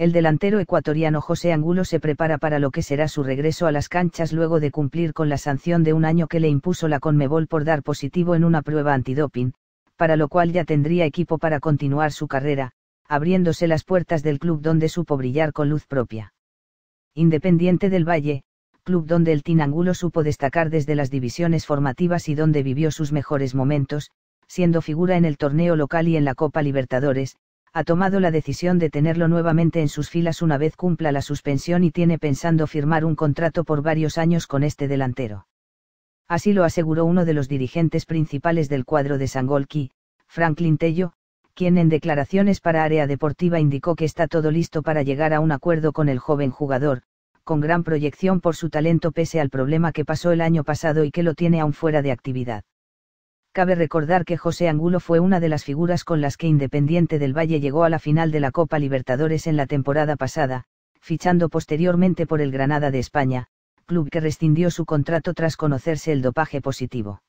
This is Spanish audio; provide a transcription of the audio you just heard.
el delantero ecuatoriano José Angulo se prepara para lo que será su regreso a las canchas luego de cumplir con la sanción de un año que le impuso la Conmebol por dar positivo en una prueba antidoping, para lo cual ya tendría equipo para continuar su carrera, abriéndose las puertas del club donde supo brillar con luz propia. Independiente del Valle, club donde el tinángulo Angulo supo destacar desde las divisiones formativas y donde vivió sus mejores momentos, siendo figura en el torneo local y en la Copa Libertadores, ha tomado la decisión de tenerlo nuevamente en sus filas una vez cumpla la suspensión y tiene pensando firmar un contrato por varios años con este delantero. Así lo aseguró uno de los dirigentes principales del cuadro de Sangolki, Franklin Tello, quien en declaraciones para Área Deportiva indicó que está todo listo para llegar a un acuerdo con el joven jugador, con gran proyección por su talento pese al problema que pasó el año pasado y que lo tiene aún fuera de actividad. Cabe recordar que José Angulo fue una de las figuras con las que Independiente del Valle llegó a la final de la Copa Libertadores en la temporada pasada, fichando posteriormente por el Granada de España, club que rescindió su contrato tras conocerse el dopaje positivo.